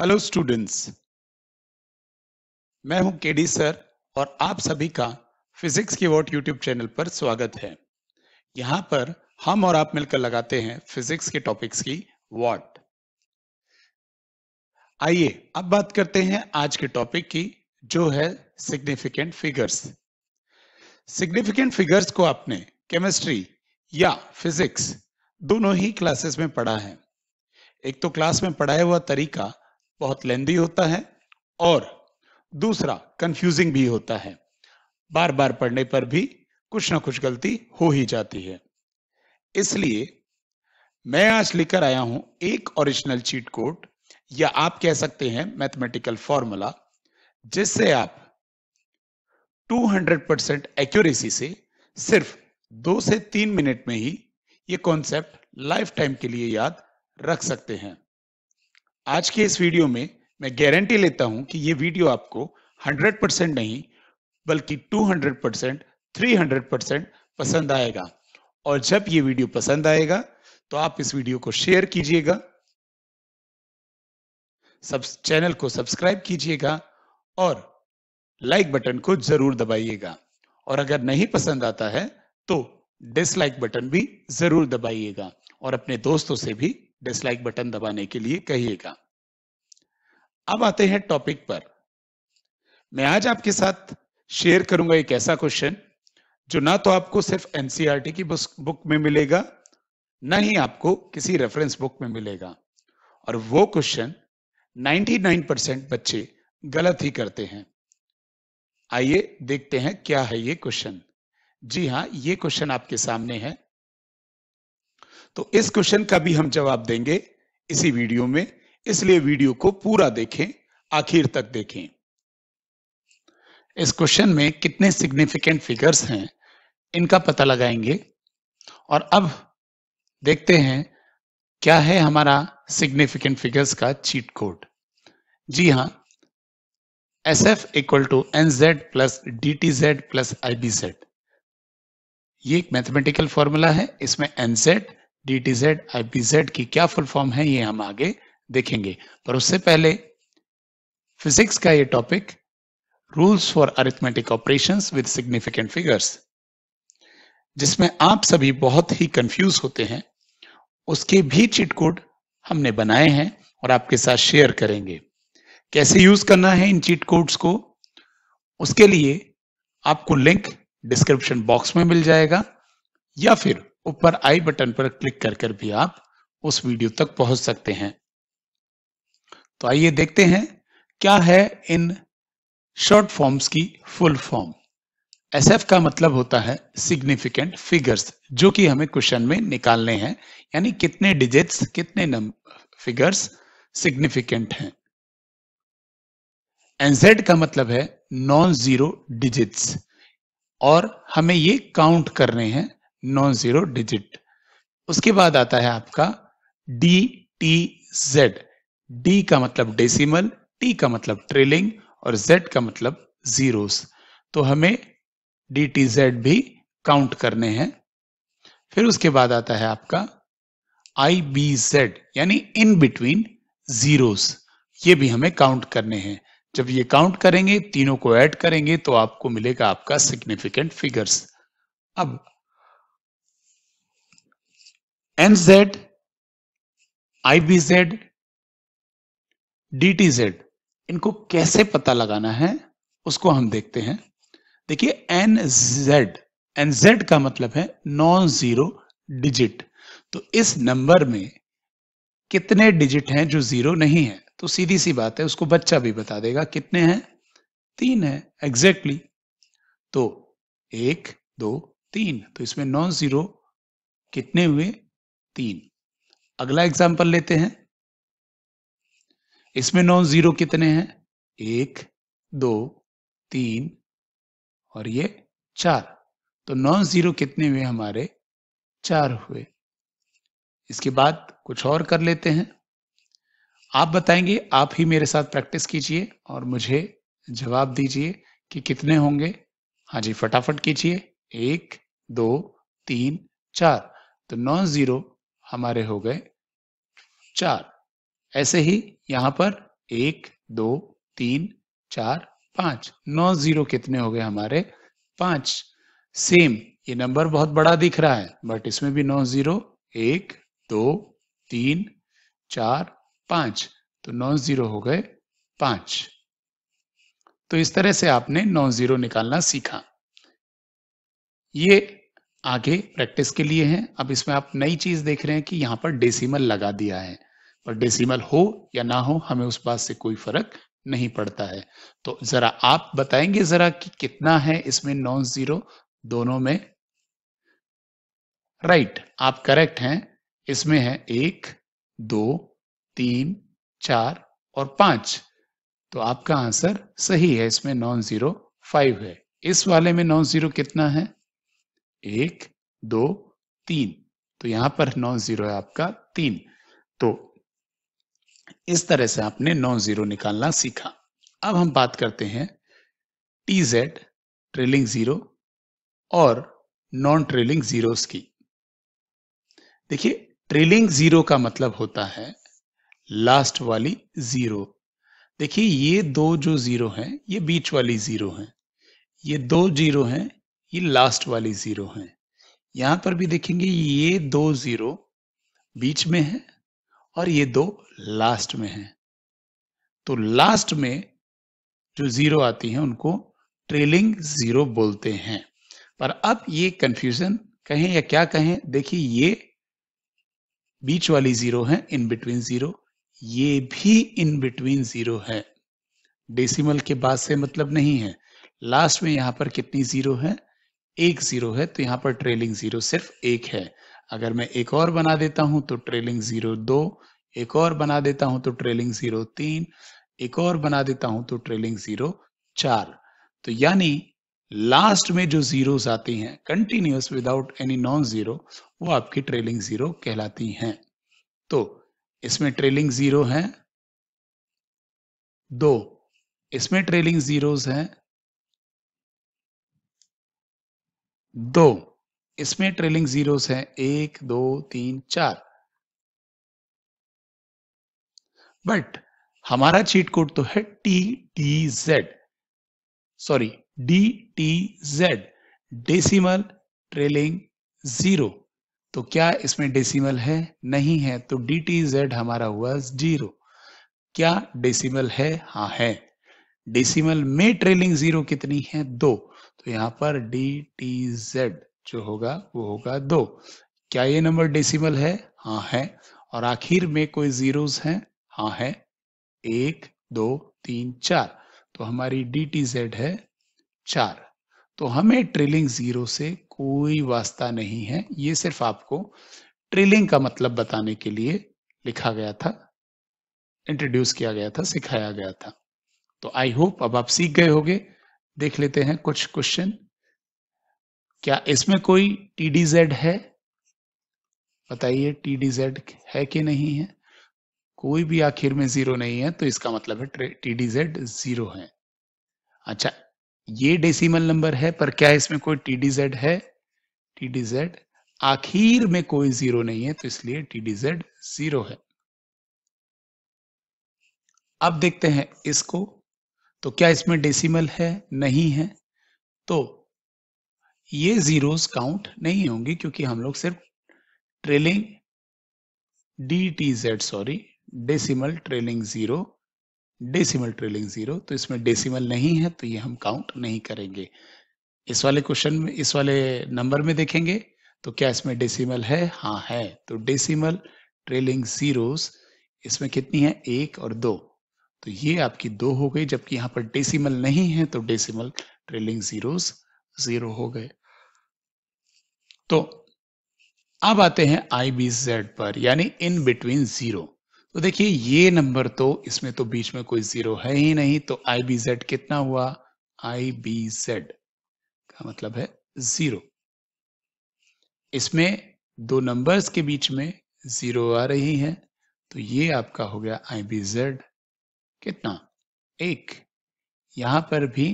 Hello students मैं हूं KD sir और आप सभी का फिजिक्स की वोट यूट्यूब चैनल पर स्वागत है यहां पर हम और आप मिलकर लगाते हैं फिजिक्स के टॉपिक्स की वॉट आइए अब बात करते हैं आज के टॉपिक की जो है सिग्निफिकेंट फिगर्स सिग्निफिकेंट फिगर्स को आपने केमिस्ट्री या फिजिक्स दोनों ही क्लासेस में पढ़ा है एक तो क्लास में पढ़ाया हुआ तरीका बहुत लेंदी होता है और दूसरा कंफ्यूजिंग भी होता है बार बार पढ़ने पर भी कुछ ना कुछ गलती हो ही जाती है इसलिए मैं आज लेकर आया हूं एक ओरिजिनल चीट कोड या आप कह सकते हैं मैथमेटिकल फॉर्मूला जिससे आप 200 परसेंट एक्यूरेसी से सिर्फ दो से तीन मिनट में ही ये कॉन्सेप्ट लाइफ टाइम के लिए याद रख सकते हैं आज के इस वीडियो में मैं गारंटी लेता हूं कि ये वीडियो आपको 100 परसेंट नहीं बल्कि 200 परसेंट थ्री परसेंट पसंद आएगा और जब ये वीडियो पसंद आएगा तो आप इस वीडियो को शेयर कीजिएगा सब चैनल को सब्सक्राइब कीजिएगा और लाइक बटन को जरूर दबाइएगा और अगर नहीं पसंद आता है तो डिसलाइक बटन भी जरूर दबाइएगा और अपने दोस्तों से भी डिसलाइक बटन दबाने के लिए कहिएगा अब आते हैं टॉपिक पर मैं आज आपके साथ शेयर करूंगा एक ऐसा क्वेश्चन जो ना तो आपको सिर्फ एनसीईआरटी e की बुक में मिलेगा ना ही आपको किसी रेफरेंस बुक में मिलेगा और वो क्वेश्चन 99% बच्चे गलत ही करते हैं आइए देखते हैं क्या है ये क्वेश्चन जी हाँ ये क्वेश्चन आपके सामने है तो इस क्वेश्चन का भी हम जवाब देंगे इसी वीडियो में इसलिए वीडियो को पूरा देखें आखिर तक देखें इस क्वेश्चन में कितने सिग्निफिकेंट फिगर्स हैं इनका पता लगाएंगे और अब देखते हैं क्या है हमारा सिग्निफिकेंट फिगर्स का चीट कोड जी हां S F equal to N Z plus D T Z plus I B Z ये एक मैथमेटिकल फॉर्मूला है इसमें NZ D T Z I P Z की क्या फुल फॉर्म है ये हम आगे देखेंगे पर उससे पहले फिजिक्स का ये topic rules for arithmetic operations with significant figures जिसमें आप सभी बहुत ही कंफ्यूज होते हैं उसके भी चिट कोड हमने बनाए हैं और आपके साथ शेयर करेंगे कैसे यूज करना है इन चीट कोड्स को उसके लिए आपको लिंक डिस्क्रिप्शन बॉक्स में मिल जाएगा या फिर ऊपर आई बटन पर क्लिक कर कर भी आप उस वीडियो तक पहुंच सकते हैं तो आइए देखते हैं क्या है इन शॉर्ट फॉर्म्स की फुल फॉर्म एसएफ का मतलब होता है सिग्निफिकेंट फिगर्स जो कि हमें क्वेश्चन में निकालने हैं यानी कितने डिजिट्स कितने फिगर्स सिग्निफिकेंट हैं एनजेड का मतलब है नॉन जीरो डिजिट्स और हमें ये काउंट करने हैं नॉन जीरो डिजिट उसके बाद आता है आपका डी टी जेड डी का मतलब डेसिमल टी का मतलब ट्रेलिंग और जेड का मतलब जीरोस तो हमें डी टी जेड भी काउंट करने हैं फिर उसके बाद आता है आपका आई बी जेड यानी इन बिटवीन जीरोस ये भी हमें काउंट करने हैं जब ये काउंट करेंगे तीनों को ऐड करेंगे तो आपको मिलेगा आपका सिग्निफिकेंट फिगर्स अब NZ, IBZ, DTZ इनको कैसे पता लगाना है उसको हम देखते हैं देखिए NZ, NZ का मतलब है नॉन जीरो डिजिट तो इस नंबर में कितने डिजिट हैं जो जीरो नहीं है तो सीधी सी बात है उसको बच्चा भी बता देगा कितने हैं तीन है एग्जैक्टली exactly. तो एक दो तीन तो इसमें नॉन जीरो कितने हुए तीन अगला एग्जाम्पल लेते हैं इसमें नॉन जीरो कितने हैं एक दो तीन और ये चार तो नॉन जीरो कितने हुए हमारे चार हुए इसके बाद कुछ और कर लेते हैं आप बताएंगे आप ही मेरे साथ प्रैक्टिस कीजिए और मुझे जवाब दीजिए कि कितने होंगे हाँ जी फटाफट कीजिए एक दो तीन चार तो नॉन जीरो हमारे हो गए चार ऐसे ही यहां पर एक दो तीन चार पांच नौ जीरो कितने हो गए हमारे पांच सेम ये नंबर बहुत बड़ा दिख रहा है बट इसमें भी नौ जीरो एक दो तीन चार पांच तो नौ जीरो हो गए पांच तो इस तरह से आपने नौ जीरो निकालना सीखा ये आगे प्रैक्टिस के लिए है अब इसमें आप नई चीज देख रहे हैं कि यहां पर डेसिमल लगा दिया है पर डेसिमल हो या ना हो हमें उस बात से कोई फर्क नहीं पड़ता है तो जरा आप बताएंगे जरा कि कितना है इसमें नॉन जीरो दोनों में राइट right, आप करेक्ट हैं इसमें है एक दो तीन चार और पांच तो आपका आंसर सही है इसमें नॉन जीरो फाइव है इस वाले में नॉन जीरो कितना है एक दो तीन तो यहां पर नॉन जीरो है आपका तीन तो इस तरह से आपने नॉन जीरो निकालना सीखा अब हम बात करते हैं टी जेड ट्रेलिंग जीरो और नॉन ट्रेलिंग जीरोस की देखिए ट्रेलिंग जीरो का मतलब होता है लास्ट वाली जीरो देखिए ये दो जो जीरो हैं ये बीच वाली जीरो हैं ये दो जीरो हैं ये लास्ट वाली जीरो है यहां पर भी देखेंगे ये दो जीरो बीच में है और ये दो लास्ट में है तो लास्ट में जो जीरो आती है उनको ट्रेलिंग जीरो बोलते हैं पर अब ये कंफ्यूजन कहें या क्या कहें देखिए ये बीच वाली जीरो है इन बिटवीन जीरो ये भी इन बिटवीन जीरो है डेसिमल के बाद से मतलब नहीं है लास्ट में यहां पर कितनी जीरो है एक जीरो है तो यहाँ पर ट्रेलिंग जीरो सिर्फ एक है अगर मैं एक और बना देता हूं तो ट्रेलिंग जीरो दो एक और बना देता हूं तो ट्रेलिंग जीरो तीन एक और बना देता हूं तो ट्रेलिंग जीरो चार तो यानी लास्ट में जो जीरोस आती हैं continuous without any non zero वो आपकी ट्रेलिंग जीरो कहलाती हैं तो इसमें ट्रेलिंग जीरो है दो इसमें ट्रेलिंग जीरोस हैं दो इसमें ट्रेलिंग जीरोस हैं एक दो तीन चार बट हमारा चीट कोड तो है T T Z sorry D T Z decimal trailing zero तो क्या इसमें डेसिमल है नहीं है तो डी टी जेड हमारा हुआ जीरो क्या डेसिमल है हा है डेसिमल में ट्रेलिंग जीरो कितनी है दो तो यहाँ पर डी टी जेड जो होगा वो होगा दो क्या ये नंबर डेसिमल है हाँ है और आखिर में कोई जीरोस हैं हाँ है एक दो तीन चार तो हमारी डी टी जेड है चार तो हमें ट्रेलिंग जीरो से कोई वास्ता नहीं है ये सिर्फ आपको ट्रेलिंग का मतलब बताने के लिए लिखा गया था इंट्रोड्यूस किया गया था सिखाया गया था तो आई होप अब आप सीख गए होंगे देख लेते हैं कुछ क्वेश्चन क्या इसमें कोई टी डी जेड है बताइए टी डी जेड है कि नहीं है कोई भी आखिर में जीरो नहीं है तो इसका मतलब है टी डी जेड जीरो है अच्छा ये डेसिमल नंबर है पर क्या इसमें कोई टी डी जेड है टी डी जेड आखिर में कोई जीरो नहीं है तो इसलिए टी डी जेड जीरो है अब देखते हैं इसको तो क्या इसमें डेसिमल है नहीं है तो ये जीरोस काउंट नहीं होंगे क्योंकि हम लोग सिर्फ trailing D T Z sorry decimal trailing zero decimal trailing zero तो इसमें डेसिमल नहीं है तो ये हम काउंट नहीं करेंगे इस वाले क्वेश्चन में इस वाले नंबर में देखेंगे तो क्या इसमें डेसिमल है हाँ है तो डेसिमल ट्रेलिंग जीरोस इसमें कितनी है एक और दो तो ये आपकी दो हो गई जबकि यहां पर डेसिमल नहीं है तो डेसिमल ट्रेलिंग जीरोस जीरो हो गए तो अब आते हैं आई बी जेड पर यानी इन बिटवीन जीरो तो देखिए ये नंबर तो इसमें तो बीच में कोई जीरो है ही नहीं तो आई बी जेड कितना हुआ आई बी जेड का मतलब है जीरो इसमें दो नंबर्स के बीच में जीरो आ रही है तो ये आपका हो गया आई बी जेड कितना एक यहां पर भी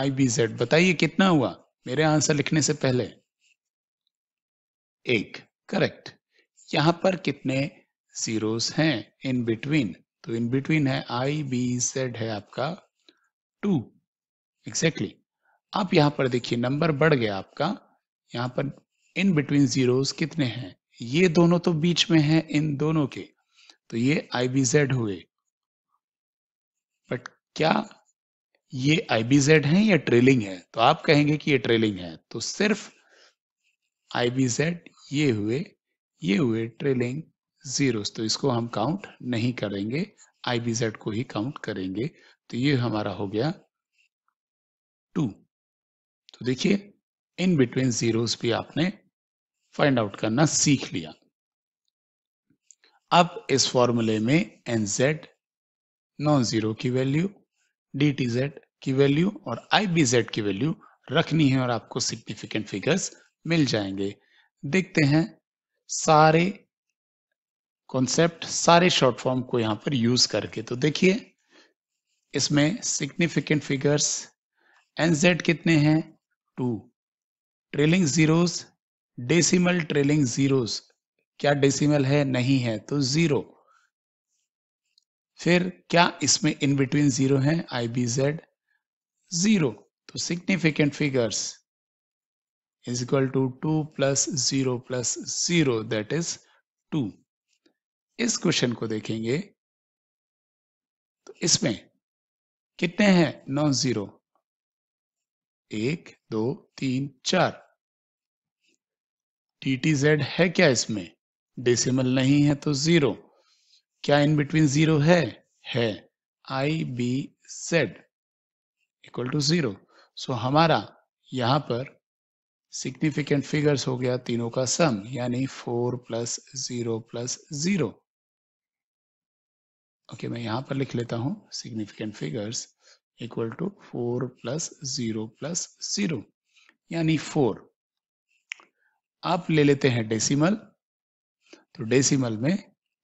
आई बी जेड बताइए कितना हुआ मेरे आंसर लिखने से पहले एक करेक्ट यहां पर कितने जीरोस हैं इन बिटवीन तो इन बिटवीन है आई बी सेड है आपका टू एग्जैक्टली exactly. आप यहां पर देखिए नंबर बढ़ गया आपका यहां पर इन बिटवीन जीरोस कितने हैं ये दोनों तो बीच में हैं इन दोनों के तो ये आई बी जेड हुए बट क्या ये आईबीजेड है या ट्रेलिंग है तो आप कहेंगे कि ये ट्रेलिंग है तो सिर्फ आईबीजेड ये हुए ये हुए ट्रेलिंग जीरो तो इसको हम काउंट नहीं करेंगे आईबीजेड को ही काउंट करेंगे तो ये हमारा हो गया टू तो देखिए इन बिटवीन जीरोस भी आपने फाइंड आउट करना सीख लिया अब इस फॉर्मूले में एनजेड नॉन जीरो की वैल्यू डी टी जेड की वैल्यू और आई बी जेड की वैल्यू रखनी है और आपको सिग्निफिकेंट फिगर्स मिल जाएंगे देखते हैं सारे कॉन्सेप्ट सारे शॉर्ट फॉर्म को यहां पर यूज करके तो देखिए इसमें सिग्निफिकेंट फिगर्स एन जेड कितने हैं two trailing zeros decimal trailing zeros क्या डेसिमल है नहीं है तो जीरो फिर क्या इसमें इन बिटवीन जीरो है आई बी जेड जीरो तो significant figures is equal to two plus zero plus zero that is two इस क्वेश्चन को देखेंगे तो इसमें कितने हैं नॉन जीरो एक दो तीन चार टी टी जेड है क्या इसमें डेसिमल नहीं है तो जीरो क्या इन बिटवीन जीरो है है I B Z equal to zero so हमारा यहां पर सिग्निफिकेंट फिगर्स हो गया तीनों का सम यानी four plus zero plus zero okay मैं यहां पर लिख लेता हूं significant figures equal to four plus zero plus zero यानी फोर आप ले लेते हैं डेसिमल तो डेसिमल में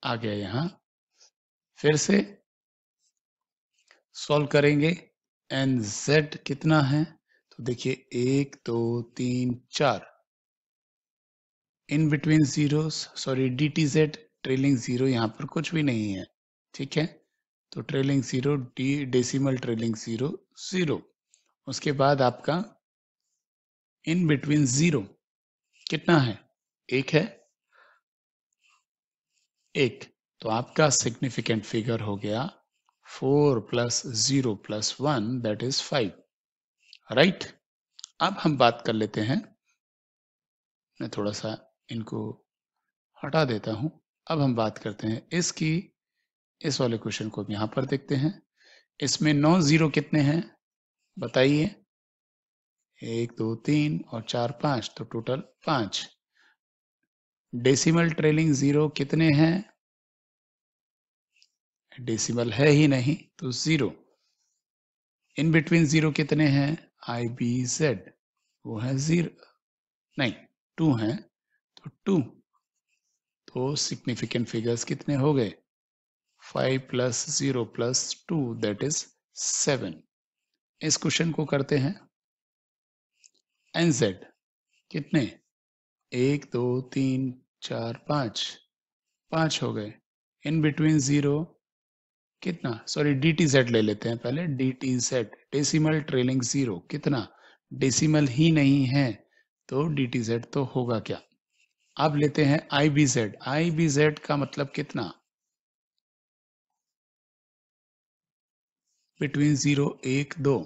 आ गया यहां फिर से सॉल्व करेंगे एन जेड कितना है तो देखिए एक दो तीन चार in between zero sorry D T Z trailing zero यहां पर कुछ भी नहीं है ठीक है तो trailing zero D decimal trailing zero zero उसके बाद आपका इन बिटवीन जीरो कितना है एक है एक तो आपका सिग्निफिकेंट फिगर हो गया four plus zero plus one that is five right अब हम बात कर लेते हैं मैं थोड़ा सा इनको हटा देता हूं अब हम बात करते हैं इसकी इस वाले क्वेश्चन को यहां पर देखते हैं इसमें नौ जीरो कितने हैं बताइए एक दो तीन और चार पांच तो टोटल पांच डेसिमल ट्रेलिंग जीरो कितने हैं डेसिमल है ही नहीं तो जीरो इन बिटवीन जीरो कितने हैं आई बी जेड वो है जीरो नहीं टू है तो टू तो सिग्निफिकेंट फिगर्स कितने हो गए five plus zero plus two that is seven इस क्वेश्चन को करते हैं एन जेड कितने एक दो तीन चार पांच पांच हो गए इन बिटवीन जीरो कितना सॉरी डी टी सेट ले लेते हैं पहले D T Z decimal trailing zero कितना डेसीमल ही नहीं है तो डी टी सेट तो होगा क्या अब लेते हैं I B Z I B Z का मतलब कितना बिटवीन जीरो एक दो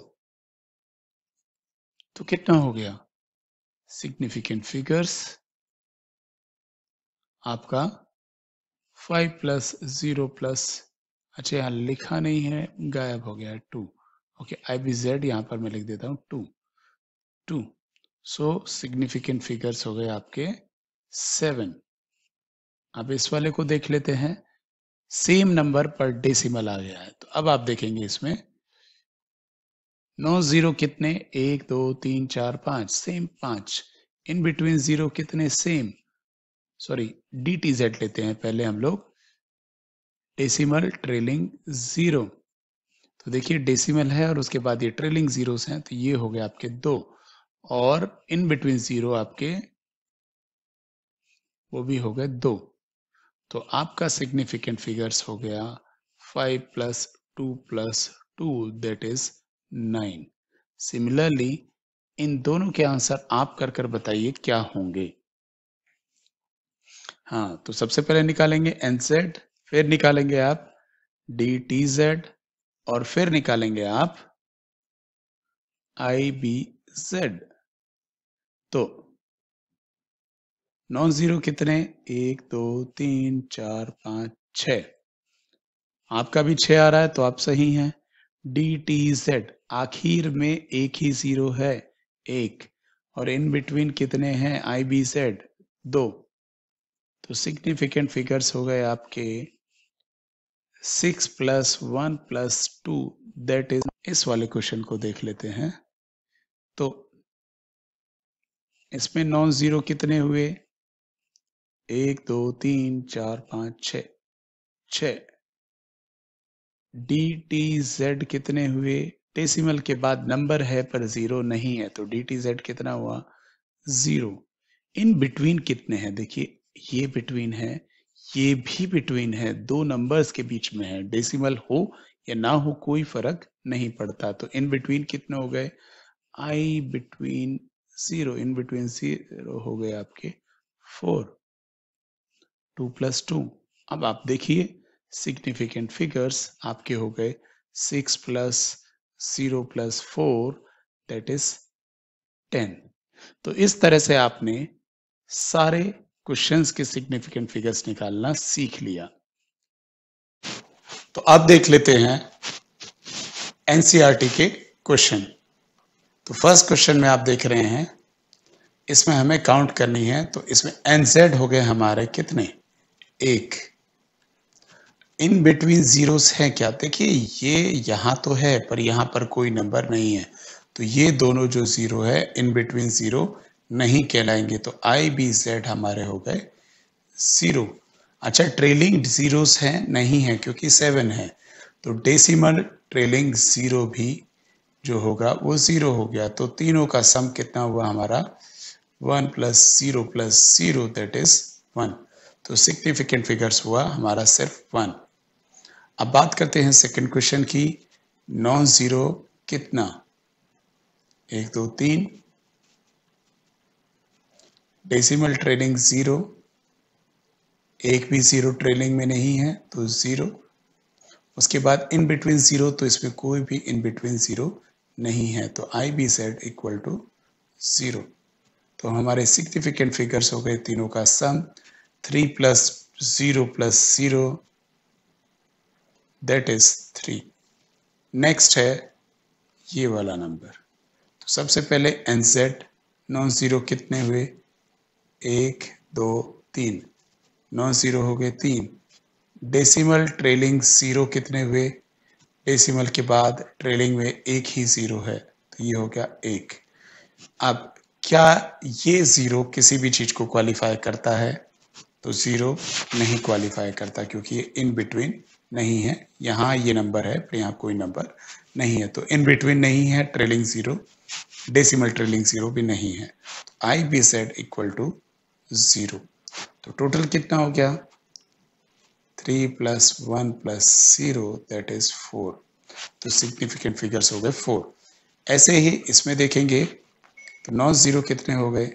तो कितना हो गया सिग्निफिकेंट फिगर्स आपका फाइव प्लस जीरो प्लस अच्छा यहाँ लिखा नहीं है गायब हो गया है two okay I B Z यहाँ पर मैं लिख देता हूँ two two so significant figures हो गए आपके सेवन आप इस वाले को देख लेते हैं सेम नंबर पर डेसिमल आ गया है तो अब आप देखेंगे इसमें नौ जीरो कितने एक दो तीन चार पांच सेम पांच इन बिटवीन जीरो कितने same sorry D T Z लेते हैं पहले हम लोग डेसिमल ट्रेलिंग ज़ीरो तो देखिए डेसिमल है और उसके बाद ये ट्रेलिंग ज़ीरोस हैं तो ये हो गए आपके दो और इन बिटवीन ज़ीरो आपके वो भी हो गए दो तो आपका सिग्निफिकेंट फिगर्स हो गया five plus two plus two that is nine similarly इन दोनों के आंसर आप कर कर बताइए क्या होंगे हाँ तो सबसे पहले निकालेंगे एनसेट फिर निकालेंगे आप डी टी जेड और फिर निकालेंगे आप आई बी जेड तो नॉन जीरो कितने एक दो तीन चार पांच छ आपका भी छ आ रहा है तो आप सही हैं डी टी जेड आखिर में एक ही जीरो है एक और इन बिटवीन कितने हैं आई बी जेड दो तो सिग्निफिकेंट फिगर्स हो गए आपके six plus one plus two that is इस वाले क्वेश्चन को देख लेते हैं तो इसमें नॉन जीरो कितने हुए एक दो तीन चार पांच छ डी टी जेड कितने हुए डेसिमल के बाद नंबर है पर जीरो नहीं है तो डी टी जेड कितना हुआ जीरो इन बिटवीन कितने हैं देखिए ये बिटवीन है ये भी बिटवीन है दो नंबर्स के बीच में है डेसिमल हो या ना हो कोई फर्क नहीं पड़ता तो इन बिटवीन कितने हो गए I between zero in between zero हो गए आपके फोर टू प्लस टू अब आप देखिए सिग्निफिकेंट फिगर्स आपके हो गए six plus zero plus four that is ten तो इस तरह से आपने सारे क्वेश्चंस के सिग्निफिकेंट फिगर्स निकालना सीख लिया तो अब देख लेते हैं एनसीईआरटी e के क्वेश्चन तो फर्स्ट क्वेश्चन में आप देख रहे हैं इसमें हमें काउंट करनी है तो इसमें एन जेड हो गए हमारे कितने एक इन बिटवीन जीरोस हैं क्या देखिए ये यहां तो है पर यहां पर कोई नंबर नहीं है तो ये दोनों जो जीरो है इन बिटवीन जीरो नहीं कहलाएंगे तो आई बी जेड हमारे हो गए ज़ीरो अच्छा ट्रेलिंग ज़ीरोस है नहीं है क्योंकि सेवन है तो डेसिमल ट्रेलिंग ज़ीरो भी जो होगा वो ज़ीरो हो गया तो तीनों का सम कितना हुआ हमारा one plus zero plus zero that is one तो सिग्निफिकेंट फिगर्स हुआ हमारा सिर्फ वन अब बात करते हैं सेकंड क्वेश्चन की नॉन ज़ीरो कितना एक दो तीन डेसिमल ट्रेलिंग ज़ीरो एक भी ज़ीरो ट्रेलिंग में नहीं है तो ज़ीरो उसके बाद इन बिटवीन ज़ीरो तो इसमें कोई भी इन बिटवीन ज़ीरो नहीं है तो I B set equal to zero तो हमारे सिग्निफिकेंट फिगर्स हो गए तीनों का sum three plus zero plus zero that is three next है ये वाला नंबर तो सबसे पहले एन सेट नॉन ज़ीरो कितने हुए एक दो तीन नौ ज़ीरो हो गए तीन डेसिमल ट्रेलिंग ज़ीरो कितने हुए डेसिमल के बाद ट्रेलिंग में एक ही ज़ीरो है तो ये हो गया एक अब क्या ये ज़ीरो किसी भी चीज़ को क्वालिफाई करता है तो ज़ीरो नहीं क्वालिफाई करता क्योंकि ये इन बिटवीन नहीं है यहाँ ये नंबर है पर यहाँ कोई नंबर नहीं है तो इन बिटवीन नहीं है trailing zero decimal trailing zero भी नहीं है I B set equal to zero तो टोटल कितना हो गया three plus one plus zero that is four तो सिग्निफिकेंट फिगर्स हो गए फोर ऐसे ही इसमें देखेंगे तो नॉन ज़ीरो कितने हो गए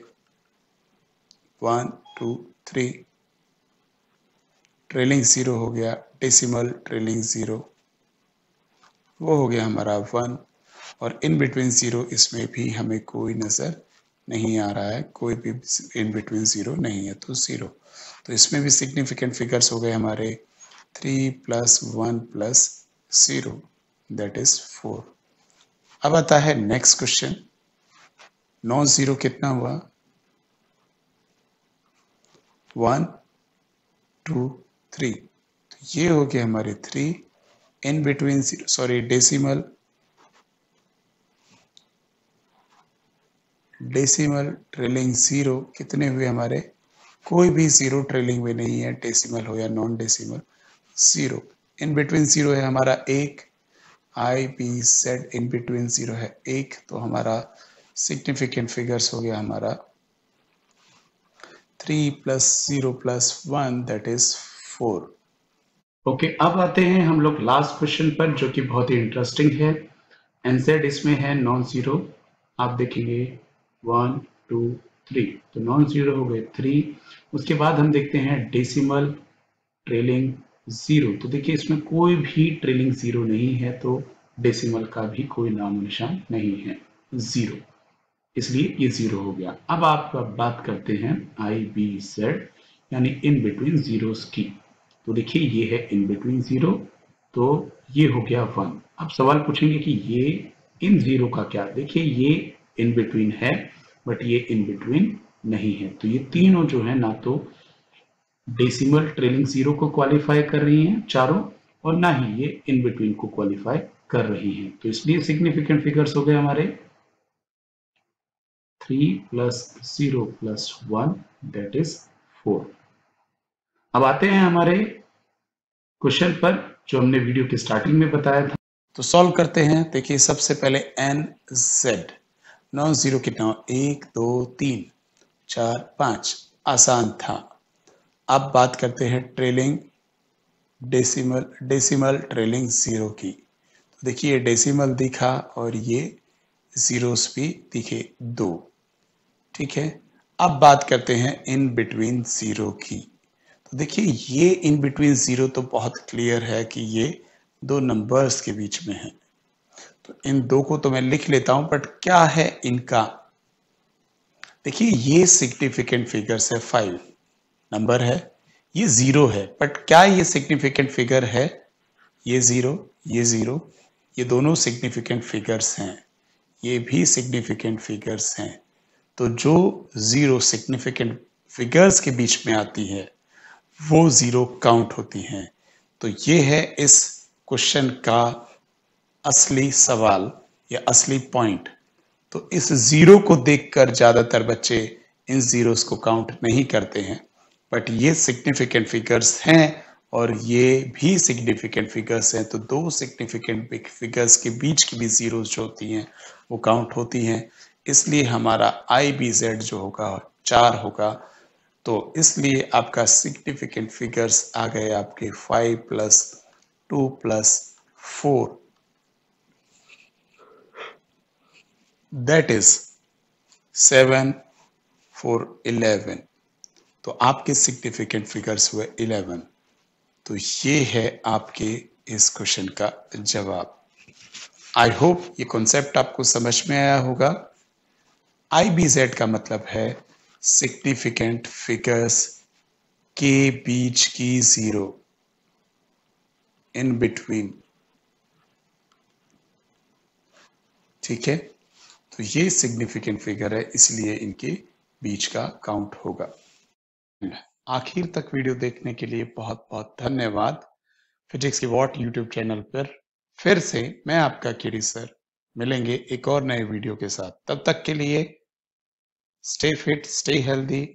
one two three trailing zero हो गया डेसिमल ट्रेलिंग ज़ीरो वो हो गया हमारा वन और इन बिटवीन ज़ीरो इसमें भी हमें कोई नज़र नहीं आ रहा है कोई भी इन बिटवीन ज़ीरो नहीं है तो ज़ीरो तो इसमें भी सिग्निफिकेंट फिगर्स हो गए हमारे three plus one plus zero that is four अब आता है नेक्स्ट क्वेश्चन नॉन ज़ीरो कितना हुआ वन टू थ्री तो ये हो गया हमारे three in between sorry decimal decimal trailing zero कितने हुए हमारे कोई भी जीरो ट्रेलिंग में नहीं है डेसिमल हो या non decimal zero in between zero है हमारा एक I P set in between zero है एक तो हमारा सिग्निफिकेंट फिगर्स हो गया हमारा three plus zero plus one that is four okay अब आते हैं हम लोग लास्ट क्वेश्चन पर जो कि बहुत ही इंटरेस्टिंग है आंसर इसमें है नॉन जीरो आप देखेंगे वन टू थ्री तो नॉन जीरो हो गए थ्री उसके बाद हम देखते हैं डेसिमल ट्रेलिंग जीरो तो देखिए इसमें कोई भी ट्रेलिंग जीरो नहीं है तो डेसिमल का भी कोई नाम निशान नहीं है जीरो इसलिए ये जीरो हो गया अब आप बात करते हैं आई बी सेड यानी इन बिटवीन जीरोस की तो देखिए ये है इन बिटवीन जीरो तो ये हो गया वन अब सवाल पूछेंगे कि ये इन जीरो का क्या देखिए ये इन बिटवीन है बट ये इन बिटवीन नहीं है तो ये तीनों जो है ना तो डेसिमल ट्रेलिंग जीरो को क्वालिफाई कर रही हैं चारों और ना ही ये इन बिटवीन को क्वालिफाई कर रही हैं तो इसलिए सिग्निफिकेंट फिगर्स हो गए हमारे three plus zero plus one that is four अब आते हैं हमारे क्वेश्चन पर जो हमने वीडियो के स्टार्टिंग में बताया था तो सॉल्व करते हैं देखिए सबसे पहले एन जेड नौ जीरो कितना एक दो तीन चार पाँच आसान था अब बात करते हैं trailing decimal decimal trailing zero की तो देखिए ये डेसिमल दिखा और ये ज़ीरोस भी दिखे दो ठीक है अब बात करते हैं इन बिटवीन ज़ीरो की तो देखिए ये इन बिटवीन ज़ीरो तो बहुत क्लियर है कि ये दो नंबर्स के बीच में है तो इन दो को तो मैं लिख लेता हूं बट क्या है इनका देखिए ये सिग्निफिकेंट फिगर्स है फाइव नंबर है ये जीरो है बट क्या ये सिग्निफिकेंट फिगर है ये जीरो ये जीरो ये दोनों सिग्निफिकेंट फिगर्स हैं ये भी सिग्निफिकेंट फिगर्स हैं तो जो जीरो सिग्निफिकेंट फिगर्स के बीच में आती है वो जीरो काउंट होती हैं तो ये है इस क्वेश्चन का असली सवाल या असली पॉइंट तो इस ज़ीरो को देखकर ज़्यादातर बच्चे इन जीरोस को काउंट नहीं करते हैं बट ये सिग्निफिकेंट फिगर्स हैं और ये भी सिग्निफिकेंट फिगर्स हैं तो दो सिग्निफिकेंट फिगर्स के बीच की भी जीरोस जो होती हैं वो काउंट होती हैं इसलिए हमारा आई बी जेड जो होगा चार होगा तो इसलिए आपका सिग्निफिकेंट फिगर्स आ गए आपके five plus two plus four that is seven four eleven तो आपके सिग्निफिकेंट फिगर्स हुए इलेवन तो ये है आपके इस क्वेश्चन का जवाब आई होप ये कॉन्सेप्ट आपको समझ में आया होगा आई बी जेड का मतलब है सिग्निफिकेंट फिगर्स के बीच की जीरो इन बिटवीन ठीक है तो ये सिग्निफिकेंट फिगर है इसलिए इनके बीच का काउंट होगा आखिर तक वीडियो देखने के लिए बहुत बहुत धन्यवाद फिजिक्स की वॉट यूट्यूब चैनल पर फिर से मैं आपका किड़ी सर मिलेंगे एक और नए वीडियो के साथ तब तक के लिए स्टे फिट स्टे हेल्दी